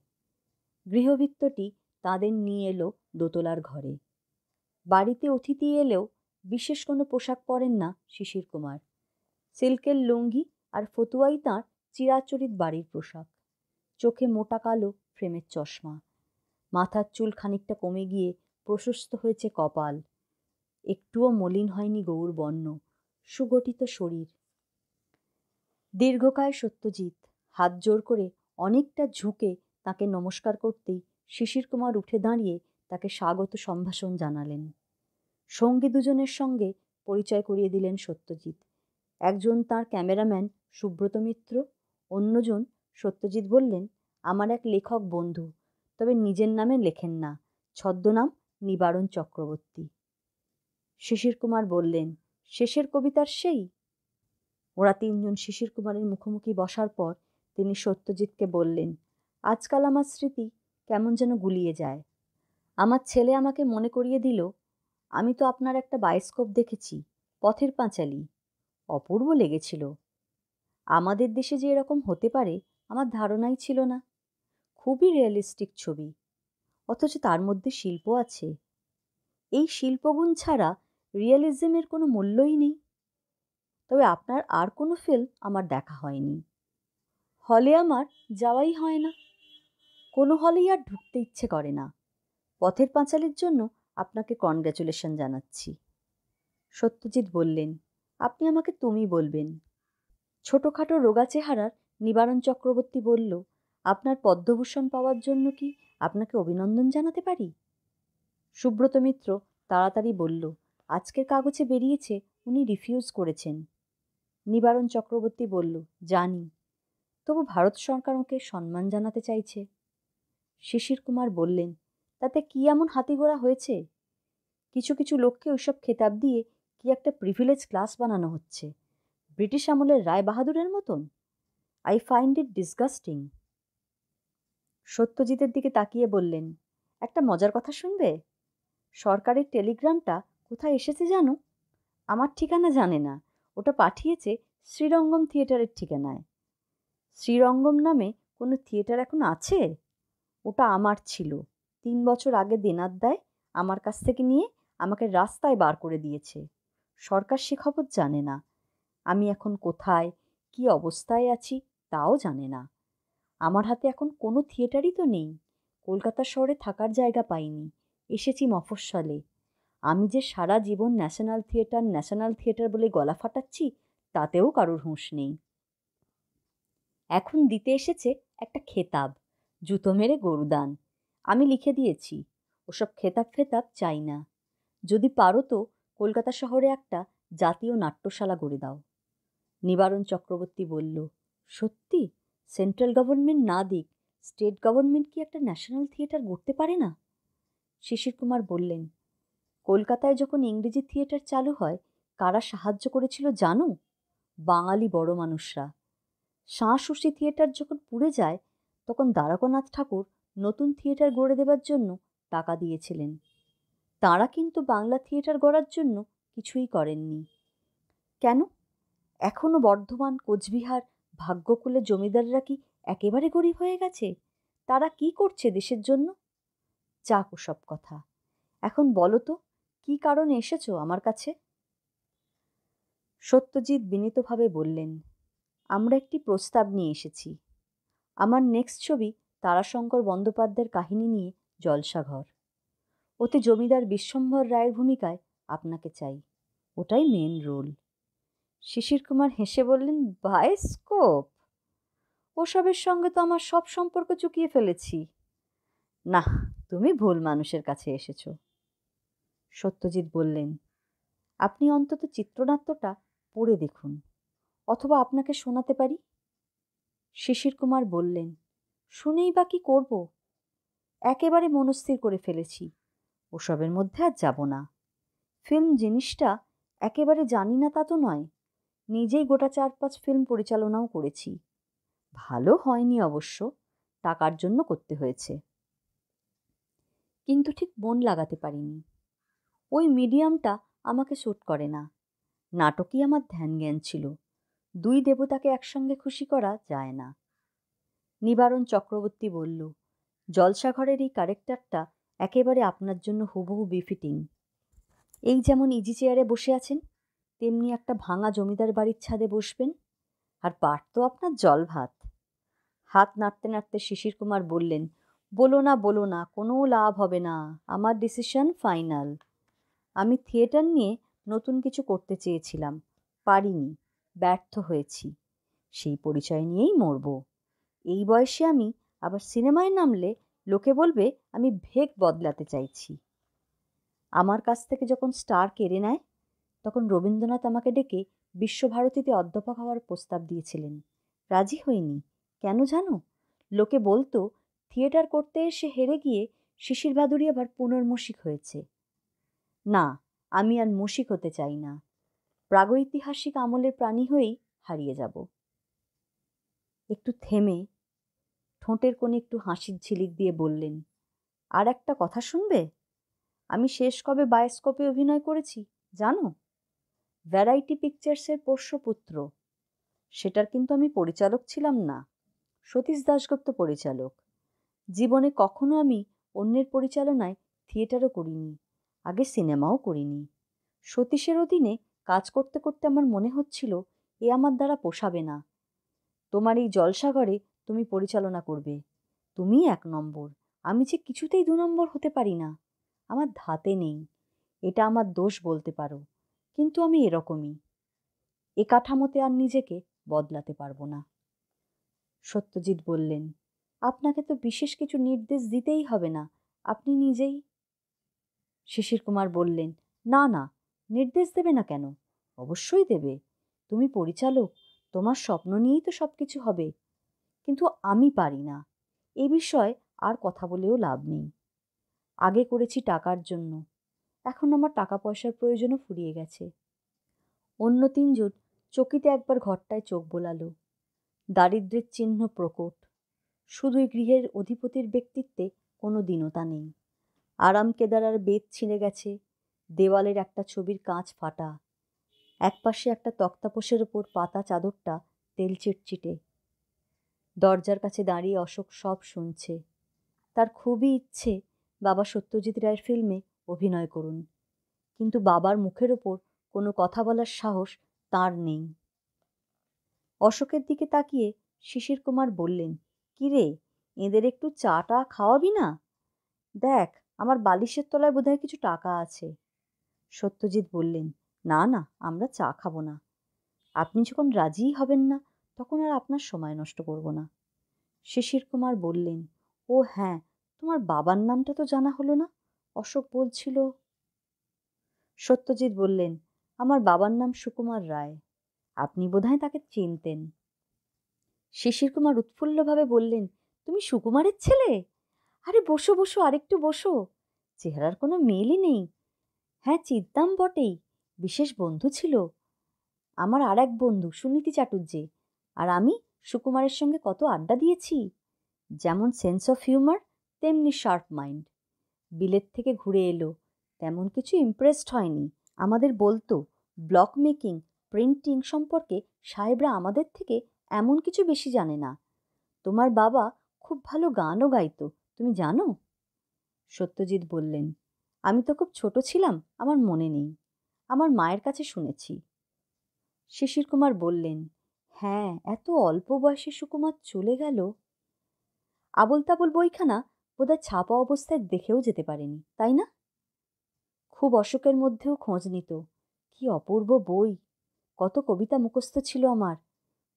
গৃহবৃত্তটি তাদের নিয়ে এলো দোতলার ঘরে বাড়িতে অতিথি এলেও বিশেষ কোনো পোশাক পরেন না শিশির কুমার সিল্কের লুঙ্গি আর ফতুয়াই তাঁর চিরাচরিত বাড়ির পোশাক চোখে মোটা কালো ফ্রেমের চশমা মাথার চুল খানিকটা কমে গিয়ে প্রশস্ত হয়েছে কপাল একটুও মলিন হয়নি গৌর বর্ণ সুগঠিত শরীর দীর্ঘকায় সত্যজিৎ হাত জোর করে অনেকটা ঝুঁকে তাকে নমস্কার করতেই শিশির কুমার উঠে দাঁড়িয়ে তাকে স্বাগত সম্ভাষণ জানালেন সঙ্গী দুজনের সঙ্গে পরিচয় করিয়ে দিলেন সত্যজিৎ একজন তার ক্যামেরাম্যান সুব্রত মিত্র অন্যজন সত্যজিৎ বললেন আমার এক লেখক বন্ধু তবে নিজের নামে লেখেন না ছদ্মনাম নিবারণ চক্রবর্তী শিশির কুমার বললেন শেষের কবিতার সেই ওরা তিনজন শিশির কুমারের মুখোমুখি বসার পর তিনি সত্যজিৎকে বললেন আজকাল আমার স্মৃতি কেমন যেন গুলিয়ে যায় আমার ছেলে আমাকে মনে করিয়ে দিল আমি তো আপনার একটা বায়োস্কোপ দেখেছি পথের পাঁচালি অপূর্ব লেগেছিল আমাদের দেশে যে এরকম হতে পারে আমার ধারণাই ছিল না খুবই রিয়েলিস্টিক ছবি অথচ তার মধ্যে শিল্প আছে এই শিল্পগুণ ছাড়া রিয়েলিজমের কোনো মূল্যই নেই তবে আপনার আর কোনো ফিল্ম আমার দেখা হয়নি হলে আমার যাওয়াই হয় না কোনো হলেই আর ঢুকতে ইচ্ছে করে না পথের পাঁচালির জন্য আপনাকে কনগ্র্যাচুলেশন জানাচ্ছি সত্যজিৎ বললেন আপনি আমাকে তুমি বলবেন ছোটোখাটো রোগা চেহারার নিবারণ চক্রবর্তী বলল আপনার পদ্মভূষণ পাওয়ার জন্য কি আপনাকে অভিনন্দন জানাতে পারি সুব্রত মিত্র তাড়াতাড়ি বলল আজকের কাগজে বেরিয়েছে উনি রিফিউজ করেছেন নিবারণ চক্রবর্তী বলল জানি তবু ভারত সরকার ওকে সম্মান জানাতে চাইছে শিশির কুমার বললেন তাতে কি এমন হাতিগোড়া হয়েছে কিছু কিছু লোককে ওইসব খেতাব দিয়ে কি একটা প্রিভিলেজ ক্লাস বানানো হচ্ছে ব্রিটিশ আমলের রায় বাহাদুরের মতন আই ফাইন্ড ইট ডিসগাস্টিং সত্যজিতের দিকে তাকিয়ে বললেন একটা মজার কথা শুনবে সরকারের টেলিগ্রামটা কোথায় এসেছে জানো আমার ঠিকানা জানে না ওটা পাঠিয়েছে শ্রীরঙ্গম থিয়েটারের ঠিকানায় শ্রীরঙ্গম নামে কোনো থিয়েটার এখন আছে ওটা আমার ছিল তিন বছর আগে দেনার দেয় আমার কাছ থেকে নিয়ে আমাকে রাস্তায় বার করে দিয়েছে সরকার সে খবর জানে না আমি এখন কোথায় কি অবস্থায় আছি তাও জানে না আমার হাতে এখন কোনো থিয়েটারই তো নেই কলকাতা শহরে থাকার জায়গা পাইনি এসেছি মফস্বলে আমি যে সারা জীবন ন্যাশনাল থিয়েটার ন্যাশনাল থিয়েটার বলে গলা ফাটাচ্ছি তাতেও কারোর হুঁশ নেই এখন দিতে এসেছে একটা খেতাব জুতো মেরে গরুদান আমি লিখে দিয়েছি ওসব খেতাব খেতাব চাই না যদি পারো তো কলকাতা শহরে একটা জাতীয় নাট্যশালা গড়ে দাও নিবারণ চক্রবর্তী বলল সত্যি সেন্ট্রাল গভর্নমেন্ট না দিক স্টেট গভর্নমেন্ট কি একটা ন্যাশনাল থিয়েটার গড়তে পারে না শিশির কুমার বললেন কলকাতায় যখন ইংরেজি থিয়েটার চালু হয় কারা সাহায্য করেছিল জানো বাঙালি বড় মানুষরা শাঁসুষি থিয়েটার যখন পুড়ে যায় তখন দ্বারকনাথ ঠাকুর নতুন থিয়েটার গড়ে দেবার জন্য টাকা দিয়েছিলেন তাঁরা কিন্তু বাংলা থিয়েটার গড়ার জন্য কিছুই করেননি কেন এখনও বর্ধমান কোচবিহার ভাগ্যকুলে জমিদাররা কি একেবারে গরিব হয়ে গেছে তারা কি করছে দেশের জন্য যাক সব কথা এখন বলো তো কি কারণে এসেছো আমার কাছে সত্যজিৎ বিনীতভাবে বললেন আমরা একটি প্রস্তাব নিয়ে এসেছি আমার নেক্সট ছবি তারাশঙ্কর বন্দ্যোপাধ্যায়ের কাহিনী নিয়ে জলসাঘর ওতে জমিদার বিশ্বম্ভর রায়ের ভূমিকায় আপনাকে চাই ওটাই মেন রোল শিশির কুমার হেসে বললেন বায়োস্কোপ ওসবের সঙ্গে তো আমার সব সম্পর্ক চুকিয়ে ফেলেছি না তুমি ভুল মানুষের কাছে এসেছ সত্যজিৎ বললেন আপনি অন্তত চিত্রনাট্যটা পড়ে দেখুন অথবা আপনাকে শোনাতে পারি শিশির কুমার বললেন শুনেই বা কি করব একেবারে মনস্থির করে ফেলেছি ওসবের মধ্যে আর যাব না ফিল্ম জিনিসটা একেবারে জানি না তা তো নয় নিজেই গোটা চার পাঁচ ফিল্ম পরিচালনাও করেছি ভালো হয়নি অবশ্য টাকার জন্য করতে হয়েছে কিন্তু ঠিক মন লাগাতে পারিনি ওই মিডিয়ামটা আমাকে শ্যুট করে না নাটকই আমার ধ্যান জ্ঞান ছিল দুই দেবতাকে একসঙ্গে খুশি করা যায় না নিবারণ চক্রবর্তী বলল জলসাঘরের এই ক্যারেক্টারটা একেবারে আপনার জন্য হুবহু বিফিটিং এই যেমন ইজি চেয়ারে বসে আছেন তেমনি একটা ভাঙা জমিদার বাড়ির ছাদে বসবেন আর পাট তো আপনার জল ভাত হাত নাড়তে নাড়তে শিশির কুমার বললেন বলো না বলো না কোনো লাভ হবে না আমার ডিসিশন ফাইনাল আমি থিয়েটার নিয়ে নতুন কিছু করতে চেয়েছিলাম পারিনি ব্যর্থ হয়েছি সেই পরিচয় নিয়েই মরব এই বয়সে আমি আবার সিনেমায় নামলে লোকে বলবে আমি ভেগ বদলাতে চাইছি আমার কাছ থেকে যখন স্টার কেড়ে নেয় তখন রবীন্দ্রনাথ আমাকে ডেকে বিশ্বভারতীতে অধ্যাপক হওয়ার প্রস্তাব দিয়েছিলেন রাজি হইনি কেন জানো লোকে বলতো থিয়েটার করতে এসে হেরে গিয়ে শিশির ভাদুরী আবার পুনর্মসিক হয়েছে না আমি আর মসিক হতে চাই না প্রাগৈতিহাসিক আমলের প্রাণী হয়েই হারিয়ে যাব একটু থেমে ঠোঁটের কোণে একটু হাসির ঝিলিক দিয়ে বললেন আর একটা কথা শুনবে আমি শেষ কবে বায়োস্কোপে অভিনয় করেছি জানো ভ্যারাইটি পিকচার্সের পোষ্যপুত্র সেটার কিন্তু আমি পরিচালক ছিলাম না সতীশ দাশগুপ্ত পরিচালক জীবনে কখনো আমি অন্যের পরিচালনায় থিয়েটারও করিনি আগে সিনেমাও করিনি সতীশের অধীনে কাজ করতে করতে আমার মনে হচ্ছিল এ আমার দ্বারা পোষাবে না তোমার এই জলসাগরে তুমি পরিচালনা করবে তুমি এক নম্বর আমি যে কিছুতেই দু নম্বর হতে পারি না আমার ধাতে নেই এটা আমার দোষ বলতে পারো কিন্তু আমি এরকমই এ কাঠামোতে আর নিজেকে বদলাতে পারবো না সত্যজিৎ বললেন আপনাকে তো বিশেষ কিছু নির্দেশ দিতেই হবে না আপনি নিজেই শিশির কুমার বললেন না না নির্দেশ দেবে না কেন অবশ্যই দেবে তুমি পরিচালক তোমার স্বপ্ন নিয়েই তো সব কিছু হবে কিন্তু আমি পারি না এ বিষয়ে আর কথা বলেও লাভ নেই আগে করেছি টাকার জন্য এখন আমার টাকা পয়সার প্রয়োজনও ফুরিয়ে গেছে অন্য তিনজন চকিতে একবার ঘরটায় চোখ বোলালো দারিদ্রের চিহ্ন প্রকট শুধুই গৃহের অধিপতির ব্যক্তিত্বে কোনো দীনতা নেই আরাম কেদারার বেদ ছিঁড়ে গেছে দেওয়ালের একটা ছবির কাঁচ ফাটা একপাশে একটা তক্তাপোষের ওপর পাতা চাদরটা তেল চিটচিটে দরজার কাছে দাঁড়িয়ে অশোক সব শুনছে তার খুবই ইচ্ছে বাবা সত্যজিৎ রায়ের ফিল্মে অভিনয় করুন কিন্তু বাবার মুখের ওপর কোনো কথা বলার সাহস তার নেই অশোকের দিকে তাকিয়ে শিশির কুমার বললেন কিরে এদের একটু চাটা খাওয়াবি না দেখ আমার বালিশের তলায় বোধহয় কিছু টাকা আছে সত্যজিৎ বললেন না না আমরা চা খাবো না আপনি যখন রাজিই হবেন না তখন আর আপনার সময় নষ্ট করব না শিশির কুমার বললেন ও হ্যাঁ তোমার বাবার নামটা তো জানা হলো না অশোক বলছিল সত্যজিৎ বললেন আমার বাবার নাম সুকুমার রায় আপনি বোধহয় তাকে চিনতেন শিশির কুমার উৎফুল্লভাবে বললেন তুমি সুকুমারের ছেলে আরে বসো বসো আরেকটু বসো চেহারার কোনো মেলই নেই হ্যাঁ চিনতাম বটেই বিশেষ বন্ধু ছিল আমার আর এক বন্ধু সুনীতি চাটুর্যে আর আমি সুকুমারের সঙ্গে কত আড্ডা দিয়েছি যেমন সেন্স অফ হিউমার তেমনি শার্প মাইন্ড বিলেত থেকে ঘুরে এলো তেমন কিছু ইমপ্রেসড হয়নি আমাদের বলতো ব্লক মেকিং প্রিন্টিং সম্পর্কে সাহেবরা আমাদের থেকে এমন কিছু বেশি জানে না তোমার বাবা খুব ভালো গানও গাইতো তুমি জানো সত্যজিৎ বললেন আমি তো খুব ছোট ছিলাম আমার মনে নেই আমার মায়ের কাছে শুনেছি শিশির কুমার বললেন হ্যাঁ এত অল্প বয়সে সুকুমার চলে গেল আবল তাবল বইখানা বোধহয় ছাপা অবস্থায় দেখেও যেতে পারেনি তাই না খুব অসুখের মধ্যেও খোঁজ নিত কি অপূর্ব বই কত কবিতা মুখস্থ ছিল আমার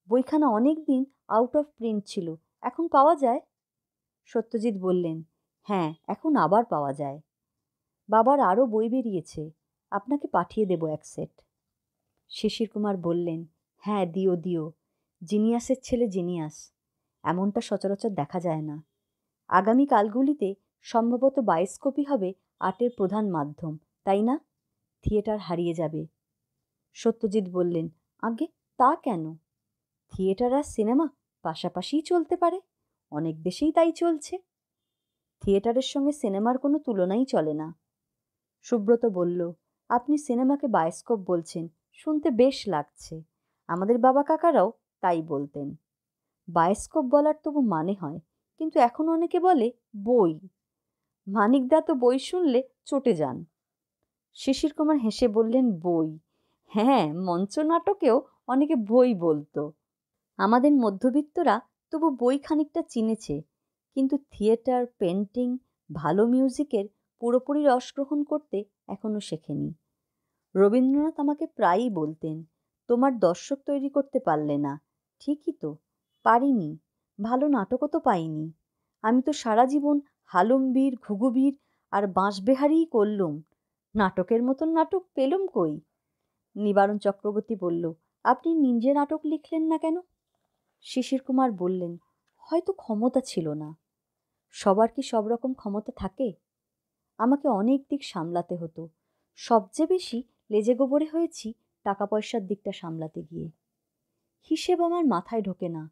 বইখানা অনেক দিন আউট অফ প্রিন্ট ছিল এখন পাওয়া যায় সত্যজিৎ বললেন হ্যাঁ এখন আবার পাওয়া যায় বাবার আরও বই বেরিয়েছে আপনাকে পাঠিয়ে দেব এক সেট শিশির কুমার বললেন হ্যাঁ দিও দিও জিনিয়াসের ছেলে জিনিয়াস এমনটা সচরাচর দেখা যায় না আগামী কালগুলিতে সম্ভবত বায়োস্কোপই হবে আর্টের প্রধান মাধ্যম তাই না থিয়েটার হারিয়ে যাবে সত্যজিৎ বললেন আগে তা কেন থিয়েটার আর সিনেমা পাশাপাশিই চলতে পারে অনেক দেশেই তাই চলছে থিয়েটারের সঙ্গে সিনেমার কোনো তুলনাই চলে না সুব্রত বলল আপনি সিনেমাকে বায়োস্কোপ বলছেন শুনতে বেশ লাগছে আমাদের বাবা কাকারাও তাই বলতেন বায়োস্কোপ বলার তবু মানে হয় কিন্তু এখন অনেকে বলে বই মানিকদা তো বই শুনলে চটে যান শিশির কুমার হেসে বললেন বই হ্যাঁ মঞ্চ নাটকেও অনেকে বই বলতো আমাদের মধ্যবিত্তরা তবু বই খানিকটা চিনেছে কিন্তু থিয়েটার পেন্টিং ভালো মিউজিকের পুরোপুরি রস গ্রহণ করতে এখনও শেখেনি রবীন্দ্রনাথ আমাকে প্রায়ই বলতেন তোমার দর্শক তৈরি করতে পারলে না ঠিকই তো পারিনি ভালো নাটকও তো পাইনি আমি তো সারা জীবন হালুমবীর ঘুঘুবীর আর বাঁশবেহারিই করলুম নাটকের মতন নাটক পেলুম কই নিবারণ চক্রবর্তী বলল আপনি নিজে নাটক লিখলেন না কেন শিশির কুমার বললেন হয়তো ক্ষমতা ছিল না সবার কি সব রকম ক্ষমতা থাকে আমাকে অনেক দিক সামলাতে হতো সবচেয়ে বেশি লেজে গোবরে হয়েছি টাকা পয়সার দিকটা সামলাতে গিয়ে হিসেব আমার মাথায় ঢোকে না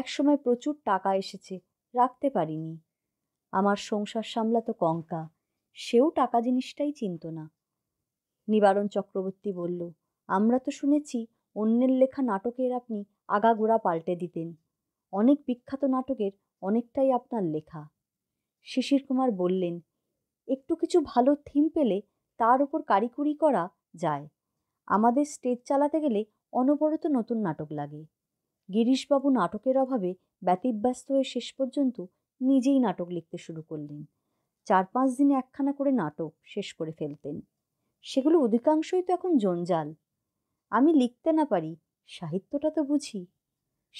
একসময় প্রচুর টাকা এসেছে রাখতে পারিনি আমার সংসার সামলাতো কঙ্কা সেও টাকা জিনিসটাই চিনত না নিবারণ চক্রবর্তী বলল আমরা তো শুনেছি অন্যের লেখা নাটকের আপনি আগাগোড়া পাল্টে দিতেন অনেক বিখ্যাত নাটকের অনেকটাই আপনার লেখা শিশির কুমার বললেন একটু কিছু ভালো থিম পেলে তার উপর কারিকুরি করা যায় আমাদের স্টেজ চালাতে গেলে অনবরত নতুন নাটক লাগে গিরিশবাবু নাটকের অভাবে ব্যতিব্যস্ত হয়ে শেষ পর্যন্ত নিজেই নাটক লিখতে শুরু করলেন চার পাঁচ দিনে একখানা করে নাটক শেষ করে ফেলতেন সেগুলো অধিকাংশই তো এখন জঞ্জাল আমি লিখতে না পারি সাহিত্যটা তো বুঝি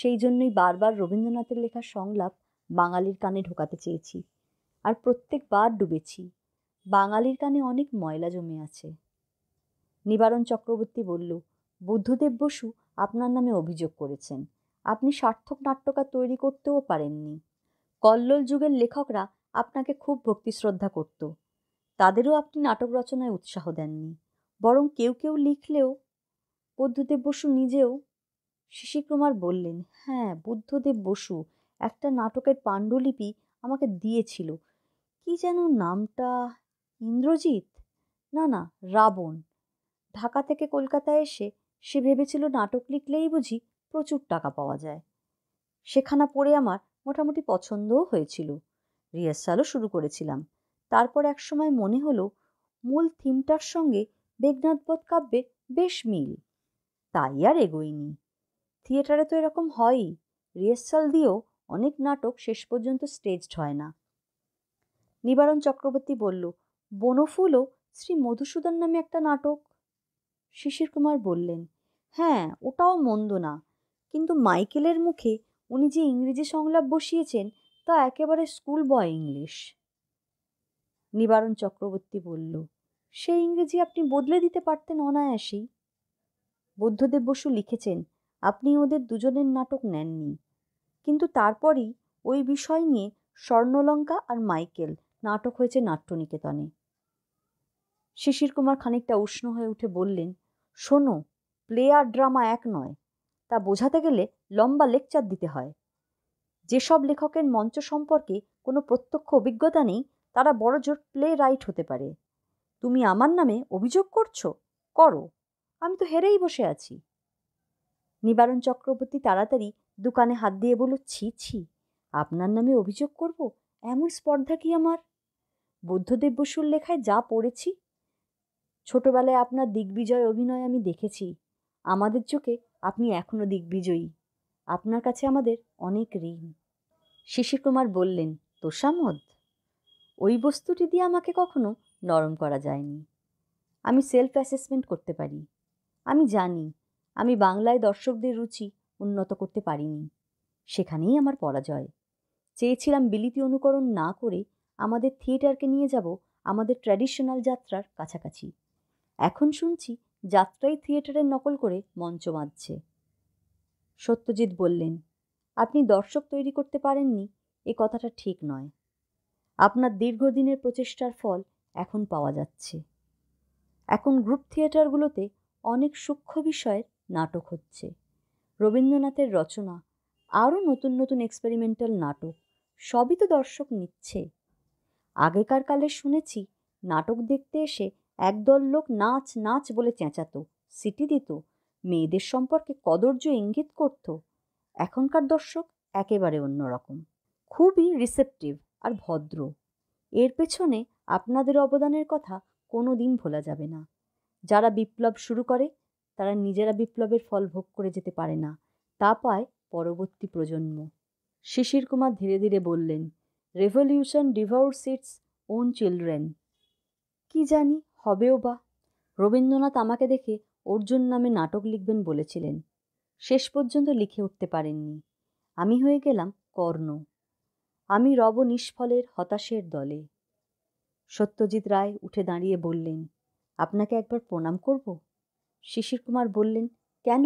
সেই জন্যই বারবার রবীন্দ্রনাথের লেখা সংলাপ বাঙালির কানে ঢোকাতে চেয়েছি আর প্রত্যেকবার ডুবেছি বাঙালির কানে অনেক ময়লা জমে আছে নিবারণ চক্রবর্তী বলল বুদ্ধদেব বসু আপনার নামে অভিযোগ করেছেন আপনি সার্থক নাট্যকার তৈরি করতেও পারেননি কল্লোল যুগের লেখকরা আপনাকে খুব ভক্তি শ্রদ্ধা করত তাদেরও আপনি নাটক রচনায় উৎসাহ দেননি বরং কেউ কেউ লিখলেও বুদ্ধদেব বসু নিজেও শিশিকুমার বললেন হ্যাঁ বুদ্ধদেব বসু একটা নাটকের পাণ্ডুলিপি আমাকে দিয়েছিল কি যেন নামটা ইন্দ্রজিৎ না না রাবণ ঢাকা থেকে কলকাতায় এসে সে ভেবেছিল নাটক লিখলেই বুঝি প্রচুর টাকা পাওয়া যায় সেখানা পড়ে আমার মোটামুটি পছন্দও হয়েছিল রিহার্সালও শুরু করেছিলাম তারপর একসময় মনে হলো মূল থিমটার সঙ্গে বধ কাব্যে বেশ মিল তাই আর এগোইনি থিয়েটারে তো এরকম হয়ই রিহার্সাল দিয়েও অনেক নাটক শেষ পর্যন্ত স্টেজড হয় না নিবারণ চক্রবর্তী বলল বনফুলও শ্রী মধুসূদন নামে একটা নাটক শিশির কুমার বললেন হ্যাঁ ওটাও মন্দ না কিন্তু মাইকেলের মুখে উনি যে ইংরেজি সংলাপ বসিয়েছেন তা একেবারে স্কুল বয় ইংলিশ নিবারণ চক্রবর্তী বলল সেই ইংরেজি আপনি বদলে দিতে পারতেন অনায়াসেই বুদ্ধদেব বসু লিখেছেন আপনি ওদের দুজনের নাটক নেননি কিন্তু তারপরই ওই বিষয় নিয়ে স্বর্ণলঙ্কা আর মাইকেল নাটক হয়েছে নাট্যনিকেতনে শিশির কুমার খানিকটা উষ্ণ হয়ে উঠে বললেন শোনো প্লে আর ড্রামা এক নয় তা বোঝাতে গেলে লম্বা লেকচার দিতে হয় যেসব লেখকের মঞ্চ সম্পর্কে কোনো প্রত্যক্ষ অভিজ্ঞতা নেই তারা বড় জোর প্লে রাইট হতে পারে তুমি আমার নামে অভিযোগ করছো করো আমি তো হেরেই বসে আছি নিবারণ চক্রবর্তী তাড়াতাড়ি দোকানে হাত দিয়ে বলো ছি ছি আপনার নামে অভিযোগ করব এমন স্পর্ধা কি আমার বুদ্ধদেব বসুর লেখায় যা পড়েছি ছোটবেলায় আপনার দিগ্বিজয় অভিনয় আমি দেখেছি আমাদের চোখে আপনি এখনও দিগ্বিজয়ী আপনার কাছে আমাদের অনেক ঋণ শিশির কুমার বললেন তোষামদ ওই বস্তুটি দিয়ে আমাকে কখনো নরম করা যায়নি আমি সেলফ অ্যাসেসমেন্ট করতে পারি আমি জানি আমি বাংলায় দর্শকদের রুচি উন্নত করতে পারিনি সেখানেই আমার পরাজয় চেয়েছিলাম বিলিতি অনুকরণ না করে আমাদের থিয়েটারকে নিয়ে যাব আমাদের ট্র্যাডিশনাল যাত্রার কাছাকাছি এখন শুনছি যাত্রাই থিয়েটারের নকল করে মঞ্চ বাঁধছে সত্যজিৎ বললেন আপনি দর্শক তৈরি করতে পারেননি এ কথাটা ঠিক নয় আপনার দীর্ঘদিনের প্রচেষ্টার ফল এখন পাওয়া যাচ্ছে এখন গ্রুপ থিয়েটারগুলোতে অনেক সূক্ষ্ম বিষয়ের নাটক হচ্ছে রবীন্দ্রনাথের রচনা আরও নতুন নতুন এক্সপেরিমেন্টাল নাটক সবই তো দর্শক নিচ্ছে আগেকার কালে শুনেছি নাটক দেখতে এসে একদল লোক নাচ নাচ বলে চেঁচাতো সিটি দিত মেয়েদের সম্পর্কে কদর্য ইঙ্গিত করত এখনকার দর্শক একেবারে অন্যরকম খুবই রিসেপটিভ আর ভদ্র এর পেছনে আপনাদের অবদানের কথা কোনো দিন ভোলা যাবে না যারা বিপ্লব শুরু করে তারা নিজেরা বিপ্লবের ফল ভোগ করে যেতে পারে না তা পায় পরবর্তী প্রজন্ম শিশির কুমার ধীরে ধীরে বললেন revolution devours its own children কি জানি হবেও বা রবীন্দ্রনাথ আমাকে দেখে অর্জুন নামে নাটক লিখবেন বলেছিলেন শেষ পর্যন্ত লিখে উঠতে পারেননি আমি হয়ে গেলাম কর্ণ আমি রব নিষ্ফলের হতাশের দলে সত্যজিৎ রায় উঠে দাঁড়িয়ে বললেন আপনাকে একবার প্রণাম করব শিশির কুমার বললেন কেন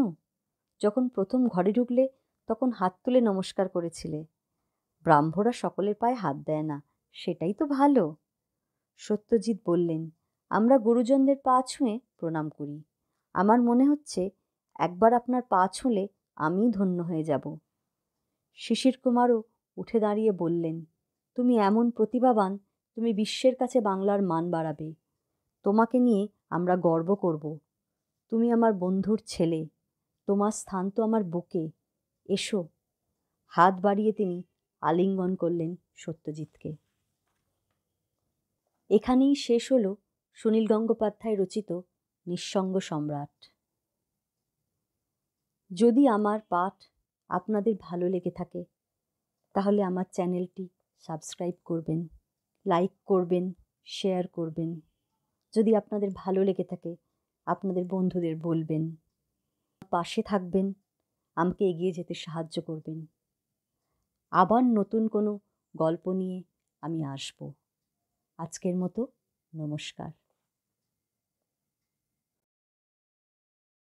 যখন প্রথম ঘরে ঢুকলে তখন হাত তুলে নমস্কার করেছিলে ব্রাহ্মরা সকলের পায়ে হাত দেয় না সেটাই তো ভালো সত্যজিৎ বললেন আমরা গুরুজনদের পা ছুঁয়ে প্রণাম করি আমার মনে হচ্ছে একবার আপনার পা ছুঁলে আমি ধন্য হয়ে যাব শিশির কুমারও উঠে দাঁড়িয়ে বললেন তুমি এমন প্রতিভাবান তুমি বিশ্বের কাছে বাংলার মান বাড়াবে তোমাকে নিয়ে আমরা গর্ব করব তুমি আমার বন্ধুর ছেলে তোমার স্থান তো আমার বুকে এসো হাত বাড়িয়ে তিনি আলিঙ্গন করলেন সত্যজিৎকে এখানেই শেষ হল সুনীল গঙ্গোপাধ্যায় রচিত নিঃসঙ্গ সম্রাট যদি আমার পাঠ আপনাদের ভালো লেগে থাকে তাহলে আমার চ্যানেলটি সাবস্ক্রাইব করবেন লাইক করবেন শেয়ার করবেন যদি আপনাদের ভালো লেগে থাকে আপনাদের বন্ধুদের বলবেন পাশে থাকবেন আমাকে এগিয়ে যেতে সাহায্য করবেন আবার নতুন কোনো গল্প নিয়ে আমি আসব আজকের মতো নমস্কার